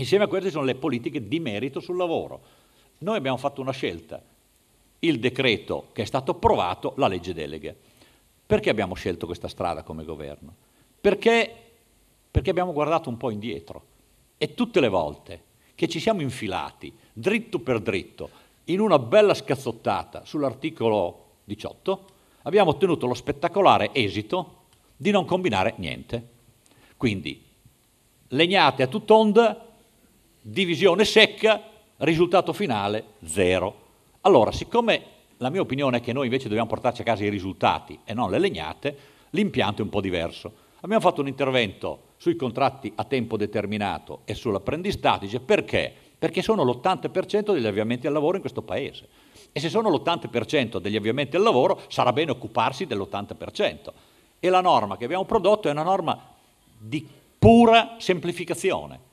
Insieme a queste sono le politiche di merito sul lavoro. Noi abbiamo fatto una scelta, il decreto che è stato approvato, la legge delega. Perché abbiamo scelto questa strada come governo? Perché, perché abbiamo guardato un po' indietro e tutte le volte che ci siamo infilati dritto per dritto in una bella scazzottata sull'articolo 18, abbiamo ottenuto lo spettacolare esito di non combinare niente. Quindi legnate a tutt'onda divisione secca, risultato finale zero. Allora, siccome la mia opinione è che noi invece dobbiamo portarci a casa i risultati e non le legnate, l'impianto è un po' diverso. Abbiamo fatto un intervento sui contratti a tempo determinato e sull'apprendistato, perché? Perché sono l'80% degli avviamenti al lavoro in questo Paese. E se sono l'80% degli avviamenti al lavoro, sarà bene occuparsi dell'80%. E la norma che abbiamo prodotto è una norma di pura semplificazione.